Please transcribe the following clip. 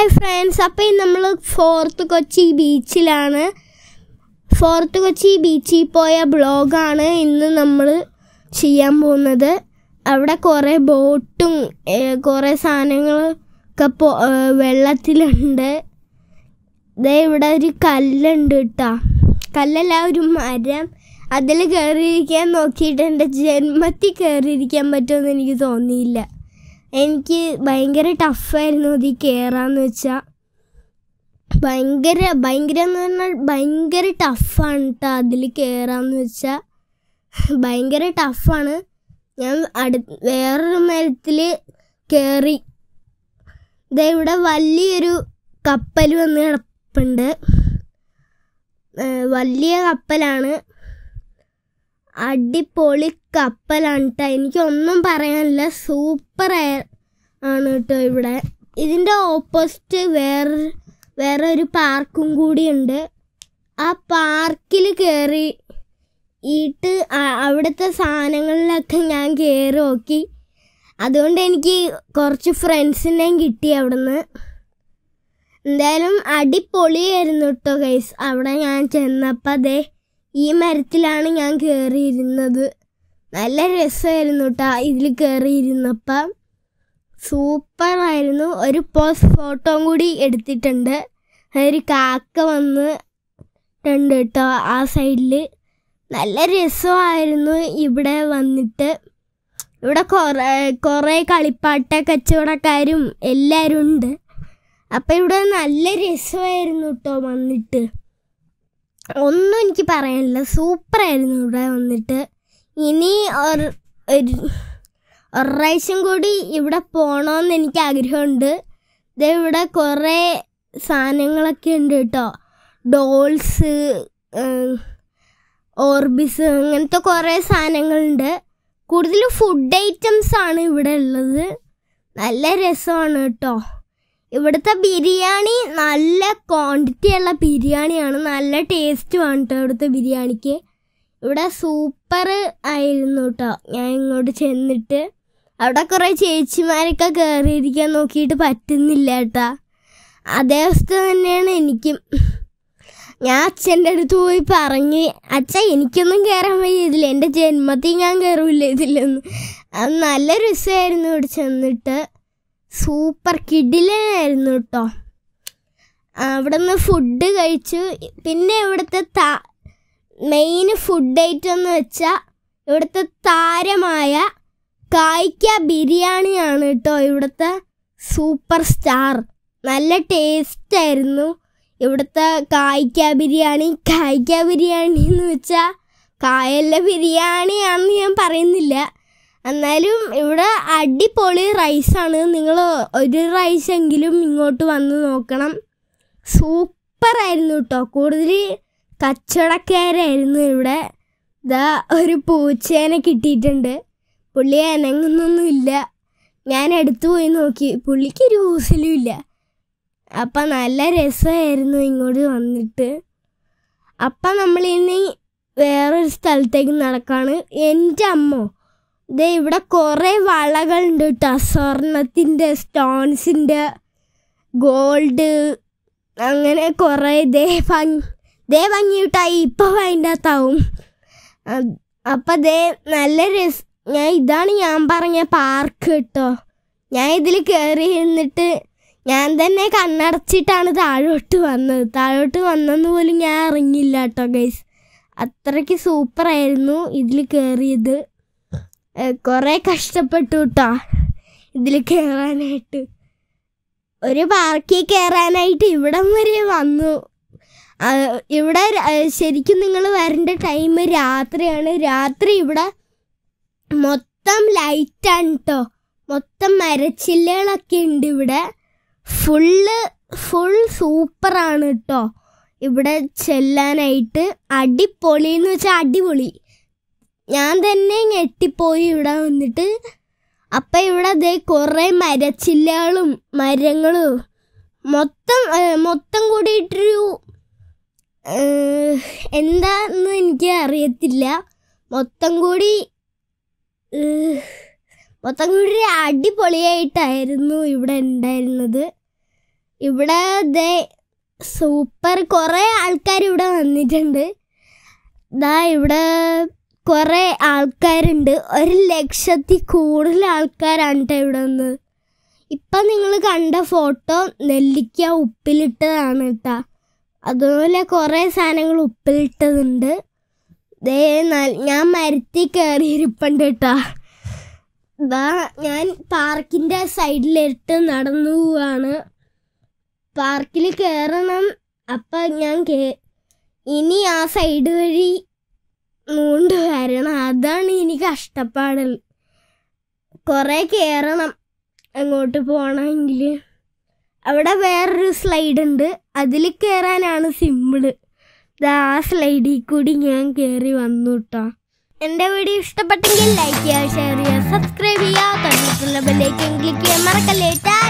hi friends അപ്പോൾ ഇന്ന് നമ്മൾ ഫോർത്ത് കൊച്ചി ബീച്ചിലാണ് ഫോർത്ത് കൊച്ചി ബീച്ചിൽ പോയ ബ്ലോഗാണ് ഇന്ന് നമ്മൾ ചെയ്യാൻ പോകുന്നത് അവിടെ കുറേ ബോട്ടും കുറേ സാധനങ്ങളൊക്കെ പോ വെള്ളത്തിലുണ്ട് ഇതേ ഇവിടെ ഒരു കല്ലുണ്ട് കേട്ടോ കല്ലല്ല ഒരു മരം അതിൽ കയറിയിരിക്കാൻ നോക്കിയിട്ട് എൻ്റെ ജന്മത്തിൽ കയറിയിരിക്കാൻ പറ്റുമെന്ന് എനിക്ക് തോന്നിയില്ല എനിക്ക് ഭയങ്കര ടഫായിരുന്നു ഇതിൽ കയറാന്ന് വെച്ചാൽ ഭയങ്കര ഭയങ്കര എന്ന് പറഞ്ഞാൽ ഭയങ്കര ടഫാണ് കേട്ടോ അതിൽ കയറാന്ന് വെച്ചാൽ ഭയങ്കര ടഫാണ് ഞാൻ അടു വേറൊരു മരത്തിൽ കയറി ഇതാ ഇവിടെ വലിയൊരു കപ്പൽ വന്ന് കിടപ്പുണ്ട് വലിയ കപ്പലാണ് അടിപൊളി കപ്പലാണ് കേട്ടോ എനിക്കൊന്നും പറയാനില്ല സൂപ്പർ ആണ് കേട്ടോ ഇവിടെ ഇതിൻ്റെ ഓപ്പോസിറ്റ് വേറെ വേറെ ഒരു പാർക്കും കൂടിയുണ്ട് ആ പാർക്കിൽ കയറി ഇട്ട് അവിടുത്തെ സാധനങ്ങളിലൊക്കെ ഞാൻ കയറി നോക്കി അതുകൊണ്ട് എനിക്ക് കുറച്ച് ഫ്രണ്ട്സിനെയും കിട്ടി അവിടുന്ന് എന്തായാലും അടിപൊളിയായിരുന്നു കേട്ടോ ഗൈസ് അവിടെ ഞാൻ ചെന്നപ്പോൾ അതേ ഈ മരത്തിലാണ് ഞാൻ കയറിയിരുന്നത് നല്ല രസമായിരുന്നു കേട്ടോ ഇതിൽ കയറിയിരുന്നപ്പം സൂപ്പറായിരുന്നു ഒരു പോസ്റ്റ് ഫോട്ടോയും കൂടി എടുത്തിട്ടുണ്ട് ഒരു കാക്ക വന്ന് ഉണ്ട് കേട്ടോ ആ സൈഡിൽ നല്ല രസമായിരുന്നു ഇവിടെ വന്നിട്ട് ഇവിടെ കുറേ കുറേ കളിപ്പാട്ട കച്ചവടക്കാരും എല്ലാവരും ഉണ്ട് അപ്പോൾ ഇവിടെ നല്ല രസമായിരുന്നു കേട്ടോ വന്നിട്ട് ഒന്നും എനിക്ക് പറയാനില്ല സൂപ്പറായിരുന്നു ഇവിടെ വന്നിട്ട് ഇനി ഒരു പ്രാവശ്യം കൂടി ഇവിടെ പോകണമെന്ന് എനിക്ക് ആഗ്രഹമുണ്ട് ഇത് ഇവിടെ കുറേ സാധനങ്ങളൊക്കെ ഉണ്ട് കേട്ടോ ഡോൾസ് ഓർബിസ് അങ്ങനത്തെ കുറേ സാധനങ്ങളുണ്ട് കൂടുതലും ഫുഡ് ഐറ്റംസ് ആണ് ഇവിടെ ഉള്ളത് നല്ല രസമാണ് കേട്ടോ ഇവിടുത്തെ ബിരിയാണി നല്ല ക്വാണ്ടിറ്റി ഉള്ള ബിരിയാണിയാണ് നല്ല ടേസ്റ്റുമാണ് കേട്ടോ ഇവിടുത്തെ ബിരിയാണിക്ക് ഇവിടെ സൂപ്പർ ആയിരുന്നു കേട്ടോ ഞാൻ ഇങ്ങോട്ട് ചെന്നിട്ട് അവിടെ കുറേ ചേച്ചിമാരൊക്കെ കയറിയിരിക്കാൻ നോക്കിയിട്ട് പറ്റുന്നില്ല കേട്ടാ അതേ അവസ്ഥ തന്നെയാണ് എനിക്കും ഞാൻ അച്ഛൻ്റെ അടുത്ത് പോയി പറഞ്ഞ് അച്ഛ എനിക്കൊന്നും കയറാൻ വയ്യ എൻ്റെ ജന്മത്തിൽ ഞാൻ കയറില്ല ഇതിലൊന്നും അത് നല്ല രസമായിരുന്നു ഇവിടെ ചെന്നിട്ട് സൂപ്പർ കിഡിലായിരുന്നു കേട്ടോ അവിടെ നിന്ന് ഫുഡ് കഴിച്ചു പിന്നെ ഇവിടുത്തെ താ മെയിൻ ഫുഡ് ഐറ്റം എന്ന് വെച്ചാൽ ഇവിടുത്തെ താരമായ കായ്ക്ക ബിരിയാണിയാണ് കേട്ടോ ഇവിടുത്തെ സൂപ്പർ സ്റ്റാർ നല്ല ടേസ്റ്റായിരുന്നു ഇവിടുത്തെ കായ്ക്ക ബിരിയാണി കായ്ക്ക ബിരിയാണി എന്ന് വെച്ചാൽ കായലിലെ ബിരിയാണിയാണെന്ന് ഞാൻ പറയുന്നില്ല എന്നാലും ഇവിടെ അടിപൊളി റൈസാണ് നിങ്ങൾ ഒരു റൈസ് എങ്കിലും ഇങ്ങോട്ട് വന്ന് നോക്കണം സൂപ്പർ ആയിരുന്നു കേട്ടോ കൂടുതൽ കച്ചവടക്കാരായിരുന്നു ഇവിടെ ഇതാ ഒരു പൂച്ചേനെ കിട്ടിയിട്ടുണ്ട് പുള്ളി അനങ്ങുന്നൊന്നുമില്ല ഞാൻ എടുത്തു പോയി നോക്കി പുള്ളിക്ക് ഒരു ഊസലും ഇല്ല അപ്പം നല്ല രസമായിരുന്നു ഇങ്ങോട്ട് വന്നിട്ട് അപ്പം നമ്മളിനി വേറൊരു സ്ഥലത്തേക്ക് നടക്കാണ് എൻ്റെ അമ്മോ ദേ ഇവിടെ കുറേ വളകളുണ്ട് കേട്ടോ സ്വർണത്തിൻ്റെ സ്റ്റോൺസിൻ്റെ ഗോൾഡ് അങ്ങനെ കുറേ ദേ ഭംഗി ദേ ഭംഗി കിട്ടായി ഇപ്പം അതിൻ്റെ അകത്താവും അപ്പം ദേ നല്ല രസ ഞാൻ ഇതാണ് ഞാൻ പറഞ്ഞ പാർക്ക് കേട്ടോ ഞാൻ ഇതിൽ കയറി നിന്നിട്ട് ഞാൻ തന്നെ കണ്ണടച്ചിട്ടാണ് താഴോട്ട് വന്നത് താഴോട്ട് വന്നെന്ന് പോലും ഞാൻ അറിഞ്ഞില്ല കേട്ടോ ഗൈസ് അത്രയ്ക്ക് സൂപ്പറായിരുന്നു ഇതിൽ കയറിയത് കുറേ കഷ്ടപ്പെട്ടു കേട്ടോ ഇതിൽ കയറാനായിട്ട് ഒരു പാർക്കിൽ കയറാനായിട്ട് ഇവിടം വരെ വന്നു ഇവിടെ ശരിക്കും നിങ്ങൾ വരേണ്ട ടൈം രാത്രിയാണ് രാത്രി ഇവിടെ മൊത്തം ലൈറ്റാണ് കേട്ടോ മൊത്തം മരച്ചില്ലകളൊക്കെ ഉണ്ട് ഇവിടെ ഫുള്ള് ഫുൾ സൂപ്പറാണ് കേട്ടോ ഇവിടെ ചെല്ലാനായിട്ട് അടിപൊളി എന്ന് വെച്ചാൽ അടിപൊളി ഞാൻ തന്നെ ഞെട്ടിപ്പോയി ഇവിടെ വന്നിട്ട് അപ്പം ഇവിടെ ദേ കുറേ മരച്ചില്ലകളും മരങ്ങളും മൊത്തം മൊത്തം കൂടിയിട്ടൊരു എന്താന്ന് എനിക്ക് അറിയത്തില്ല മൊത്തം കൂടി മൊത്തം കൂടി അടിപൊളിയായിട്ടായിരുന്നു ഇവിടെ ഉണ്ടായിരുന്നത് ഇവിടെ ദേ സൂപ്പർ കുറേ ആൾക്കാർ ഇവിടെ വന്നിട്ടുണ്ട് ദാ ഇവിടെ കുറെ ആൾക്കാരുണ്ട് ഒരു ലക്ഷത്തി കൂടുതൽ ആൾക്കാരാണ് കേട്ടോ ഇവിടെ നിന്ന് ഇപ്പൊ നിങ്ങൾ കണ്ട ഫോട്ടോ നെല്ലിക്ക ഉപ്പിലിട്ടതാണ് കേട്ടാ അതുപോലെ കുറേ സാധനങ്ങൾ ഉപ്പിലിട്ടതുണ്ട് ദേ ഞാൻ മരത്തി കയറിയിരിപ്പുണ്ട് കേട്ടാ ദാ ഞാൻ പാർക്കിൻ്റെ സൈഡിലിട്ട് നടന്നു പോവാണ് പാർക്കിൽ കയറണം അപ്പം ഞാൻ ഇനി ആ സൈഡ് വഴി മൂണ്ട് വരണം അതാണ് ഇനി കഷ്ടപ്പാട് കുറെ കയറണം അങ്ങോട്ട് പോകണമെങ്കിൽ അവിടെ വേറൊരു സ്ലൈഡ് ഉണ്ട് അതിൽ കയറാനാണ് സിമ്പിള് ആ സ്ലൈഡിൽ കൂടി ഞാൻ കയറി വന്നു കേട്ടോ എൻ്റെ വീഡിയോ ഇഷ്ടപ്പെട്ടെങ്കിൽ ലൈക്ക് ചെയ്യുക ഷെയർ ചെയ്യുക സബ്സ്ക്രൈബ് ചെയ്യുക തൊട്ടടുത്തുള്ള ബെല്ലേക്കും ക്ലിക്ക് ചെയ്യാൻ മറക്കല്ലേ